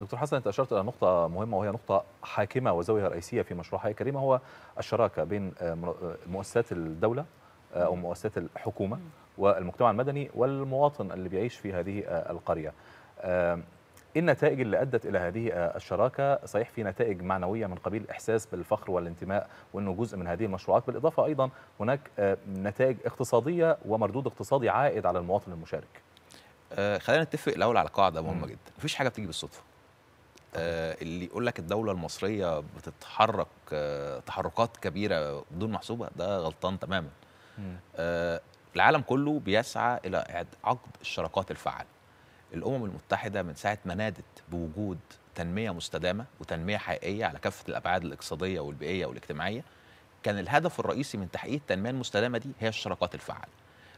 دكتور حسن انت اشرت الى نقطه مهمه وهي نقطه حاكمه وزاويه رئيسيه في مشروع حياه كريمه هو الشراكه بين مؤسسات الدوله آه، او مؤسسات الحكومه والمجتمع المدني والمواطن اللي بيعيش في هذه آه، القريه آه، إيه النتائج اللي ادت الى هذه الشراكه صحيح في نتائج معنويه من قبيل الاحساس بالفخر والانتماء وانه جزء من هذه المشروعات بالاضافه ايضا هناك نتائج اقتصاديه ومردود اقتصادي عائد على المواطن المشارك خلينا نتفق الاول على قاعده مهمه جدا مفيش حاجه بتيجي بالصدفه آه، اللي يقول لك الدوله المصريه بتتحرك آه، تحركات كبيره بدون محسوبه ده غلطان تماما آه، العالم كله بيسعى الى عقد الشراكات الفعاله الامم المتحده من ساعه ما نادت بوجود تنميه مستدامه وتنميه حقيقيه على كافه الابعاد الاقتصاديه والبيئيه والاجتماعيه كان الهدف الرئيسي من تحقيق التنميه المستدامه دي هي الشراكات الفعاله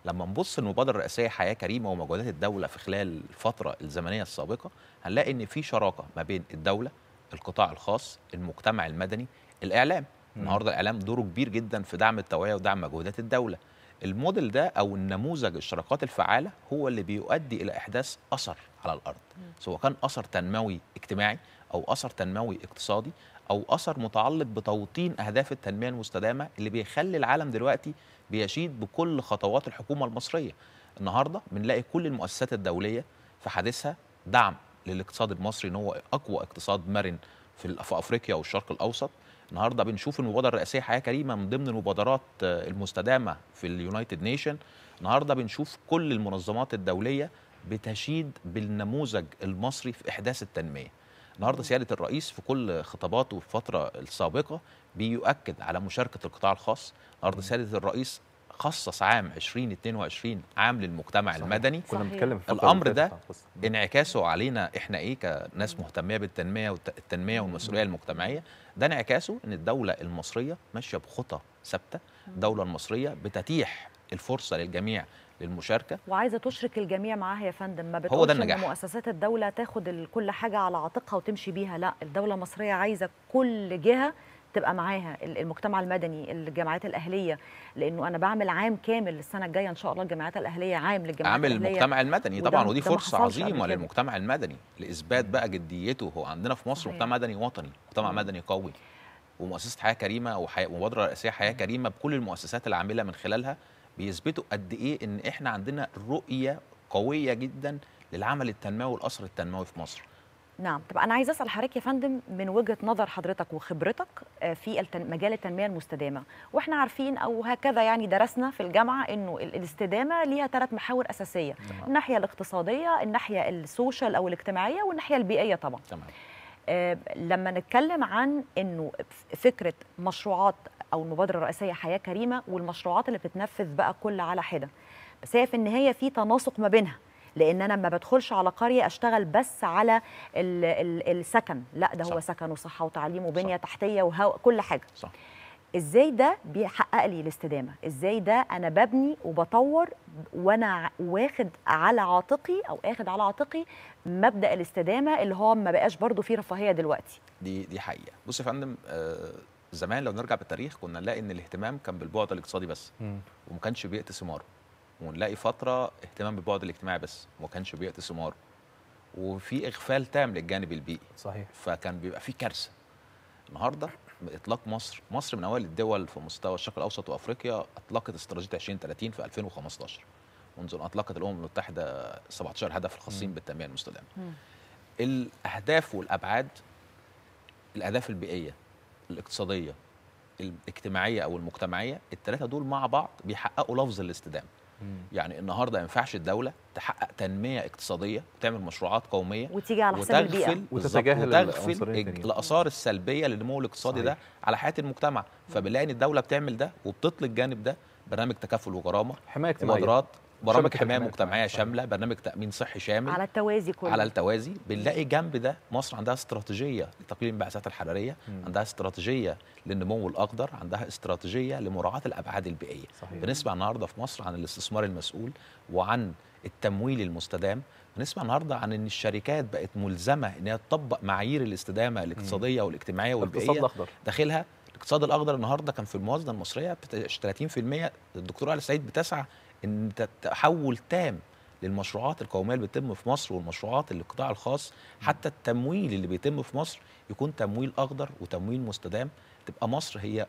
لما نبص المبادره الرئاسيه حياه كريمه ومجهودات الدوله في خلال الفتره الزمنيه السابقه هنلاقي ان في شراكه ما بين الدوله القطاع الخاص المجتمع المدني الاعلام النهارده الاعلام دوره كبير جدا في دعم التوعيه ودعم مجهودات الدوله الموديل ده او النموذج الشراكات الفعاله هو اللي بيؤدي الى احداث اثر على الارض سواء كان اثر تنموي اجتماعي او اثر تنموي اقتصادي او اثر متعلق بتوطين اهداف التنميه المستدامه اللي بيخلي العالم دلوقتي بيشيد بكل خطوات الحكومه المصريه النهارده بنلاقي كل المؤسسات الدوليه في حديثها دعم للاقتصاد المصري ان هو اقوى اقتصاد مرن في, افريقيا والشرق الاوسط النهارده بنشوف المبادره الرئاسيه حياه كريمه من ضمن المبادرات آه، المستدامه في اليونايتد نيشن النهارده بنشوف كل المنظمات الدوليه بتشيد بالنموذج المصري في احداث التنميه النهارده سياده الرئيس في كل خطاباته في الفتره السابقه بيؤكد على مشاركه القطاع الخاص النهارده سياده الرئيس خصص عام 2022 عام للمجتمع صحيح. المدني كنا بنتكلم في الامر ده انعكاسه علينا احنا ايه كناس مهتميه بالتنميه والتنميه والمسؤوليه المجتمعيه ده انعكاسه ان الدوله المصريه ماشيه بخطى ثابته الدوله المصريه بتتيح الفرصه للجميع للمشاركه وعايزه تشرك الجميع معاها يا فندم ما هو ده النجاح مؤسسات الدوله تاخد كل حاجه على عاتقها وتمشي بيها لا الدوله المصريه عايزه كل جهه تبقى معاها المجتمع المدني الجامعات الاهليه لانه انا بعمل عام كامل السنه الجايه ان شاء الله الجامعات الاهليه عام للجامعات عامل الأهلية المجتمع المدني طبعا ودي فرصه عظيمه للمجتمع المدني لاثبات بقى جديته هو عندنا في مصر مجتمع مدني وطني مجتمع مدني قوي ومؤسسه حياه كريمه ومبادره رئاسيه حياه كريمه بكل المؤسسات العامله من خلالها بيثبتوا قد ايه ان احنا عندنا رؤيه قويه جدا للعمل التنموي والاثر التنموي في مصر نعم طب انا عايز اسال حضرتك يا فندم من وجهه نظر حضرتك وخبرتك آه، في مجال التنميه المستدامه واحنا عارفين او هكذا يعني درسنا في الجامعه انه الاستدامه ليها ثلاث محاور اساسيه تمام. نعم. الناحيه الاقتصاديه الناحيه السوشيال او الاجتماعيه والناحيه البيئيه طبعا تمام. آه، لما نتكلم عن انه فكره مشروعات او المبادره الرئيسيه حياه كريمه والمشروعات اللي بتتنفذ بقى كل على حده بس هي في النهايه في تناسق ما بينها لان انا ما بدخلش على قريه اشتغل بس على الـ الـ السكن لا ده صح. هو سكن وصحه وتعليم وبنيه صح. تحتيه وهواء كل حاجه صح. ازاي ده بيحقق لي الاستدامه ازاي ده انا ببني وبطور وانا واخد على عاتقي او اخد على عاتقي مبدا الاستدامه اللي هو ما بقاش برضو فيه رفاهيه دلوقتي دي دي حقيقه بص يا فندم آه زمان لو نرجع بالتاريخ كنا نلاقي ان الاهتمام كان بالبعد الاقتصادي بس وما كانش بيئه ثماره ونلاقي فتره اهتمام بالبعد الاجتماعي بس وما كانش بيئه ثماره وفي اغفال تام للجانب البيئي صحيح فكان بيبقى في كارثه النهارده اطلاق مصر مصر من اوائل الدول في مستوى الشرق الاوسط وافريقيا اطلقت استراتيجيه 2030 في 2015 منذ ان اطلقت الامم المتحده 17 هدف الخاصين بالتنميه المستدامه الاهداف والابعاد الاهداف البيئيه الاقتصاديه الاجتماعيه او المجتمعيه الثلاثه دول مع بعض بيحققوا لفظ الاستدامه يعني النهارده ما ينفعش الدوله تحقق تنميه اقتصاديه وتعمل مشروعات قوميه وتيجي على حساب البيئه وتتجاهل وتغفل الاثار السلبيه للنمو الاقتصادي ده على حياه المجتمع فبنلاقي ان الدوله بتعمل ده وبتطلق الجانب ده برنامج تكافل وغرامه حمايه اجتماعيه برامج حمايه مجتمعيه شامله برنامج تامين صحي شامل على التوازي كله على التوازي بنلاقي جنب ده مصر عندها استراتيجيه لتقليل الانبعاثات الحراريه مم. عندها استراتيجيه للنمو الاخضر عندها استراتيجيه لمراعاه الابعاد البيئيه صحيح. بنسمع النهارده في مصر عن الاستثمار المسؤول وعن التمويل المستدام بنسمع النهارده عن ان الشركات بقت ملزمه انها تطبق معايير الاستدامه الاقتصاديه والاجتماعيه والبيئية الاقتصاد الاخضر داخلها الاقتصاد الاخضر النهارده كان في الموازنه المصريه 30% الدكتور علي سعيد بتسعى ان تحول تام للمشروعات القوميه اللي بتتم في مصر والمشروعات اللي القطاع الخاص حتى التمويل اللي بيتم في مصر يكون تمويل اخضر وتمويل مستدام تبقى مصر هي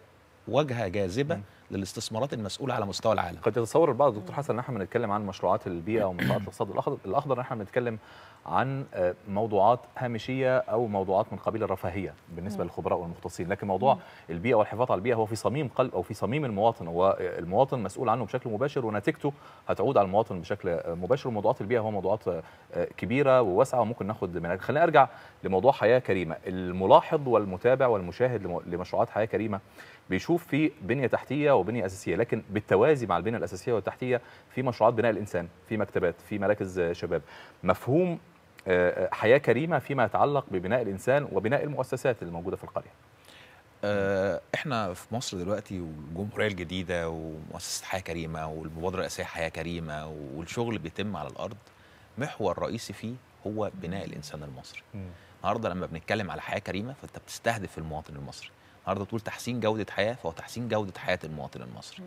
واجهه جاذبه للاستثمارات المسؤوله على مستوى العالم قد يتصور البعض دكتور حسن ان احنا بنتكلم عن مشروعات البيئه ومشروعات الاقتصاد الاخضر احنا بنتكلم عن آه، موضوعات هامشيه او موضوعات من قبيل الرفاهيه بالنسبه للخبراء والمختصين لكن موضوع البيئه والحفاظ على البيئه هو في صميم قلب او في صميم المواطن والمواطن آه، مسؤول عنه بشكل مباشر ونتيجته هتعود على المواطن بشكل آه، مباشر وموضوعات البيئه هو موضوعات كبيره وواسعه وممكن ناخد منها خلينا ارجع لموضوع حياه كريمه الملاحظ والمتابع والمشاهد لمشروعات حياه كريمه بيشوف في بنيه تحتيه وبنيه اساسيه لكن بالتوازي مع البنيه الاساسيه والتحتيه في مشروعات بناء الانسان في مكتبات في مراكز شباب مفهوم آه، آه، حياه كريمه فيما يتعلق ببناء الانسان وبناء المؤسسات الموجوده في القريه آه، احنا في مصر دلوقتي والجمهوريه الجديده ومؤسسه حياه كريمه والمبادره الاساسيه حياه كريمه والشغل بيتم على الارض محور رئيسي فيه هو بناء الانسان المصري النهارده لما بنتكلم على حياه كريمه فانت بتستهدف المواطن المصري النهارده تقول تحسين جوده حياه فهو تحسين جوده حياه المواطن المصري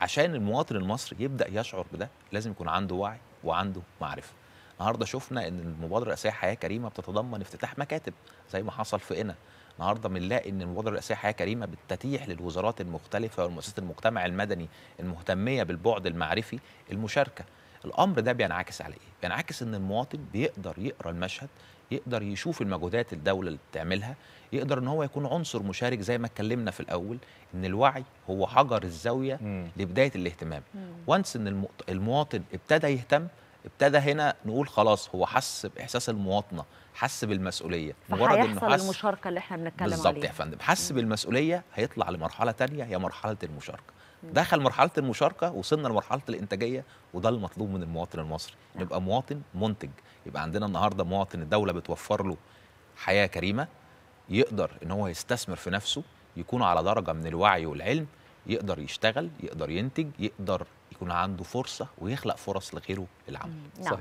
عشان المواطن المصري يبدا يشعر بده لازم يكون عنده وعي وعنده معرفه النهارده شفنا ان المبادره الرئاسيه حياه كريمه بتتضمن افتتاح مكاتب زي ما حصل في قنا النهارده بنلاقي ان المبادره الرئاسيه حياه كريمه بتتيح للوزارات المختلفه والمؤسسات المجتمع المدني المهتميه بالبعد المعرفي المشاركه الامر ده بينعكس على ايه بينعكس ان المواطن بيقدر يقرا المشهد يقدر يشوف المجهودات الدوله اللي بتعملها يقدر ان هو يكون عنصر مشارك زي ما اتكلمنا في الاول ان الوعي هو حجر الزاويه مم. لبدايه الاهتمام وانس ان المواطن ابتدى يهتم ابتدى هنا نقول خلاص هو حس باحساس المواطنه حس بالمسؤوليه مجرد انه حس المشاركه اللي احنا بنتكلم عليها بالظبط يا فندم حس بالمسؤوليه هيطلع لمرحله تانية هي مرحله المشاركه دخل مرحله المشاركه وصلنا لمرحله الانتاجيه وده المطلوب من المواطن المصري يبقى نبقى مواطن منتج يبقى عندنا النهارده مواطن الدوله بتوفر له حياه كريمه يقدر ان هو يستثمر في نفسه يكون على درجه من الوعي والعلم يقدر يشتغل يقدر ينتج يقدر يكون عنده فرصه ويخلق فرص لغيره العمل نعم. صحيح